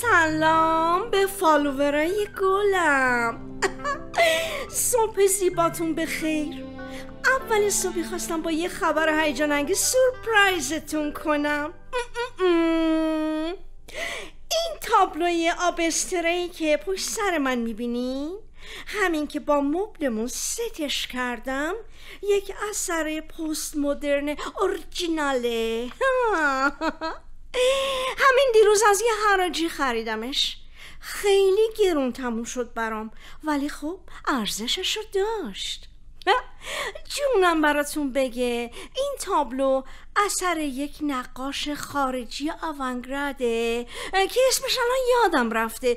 سلام به فالوورای گلم صبح زیباتون به خیر اول صبحی خواستم با یه خبر هیجان انگیز سورپرایزتون کنم این تابلوی آب که پشت سر من میبینین همین که با مبلمون ستش کردم یک اثر پست مدرن اورجیناله این دیروز از یه حراجی خریدمش خیلی گرون تموم شد برام ولی خب ارزشش رو داشت جونم براتون بگه این تابلو اثر یک نقاش خارجی آوانگراده که اسمش الان یادم رفته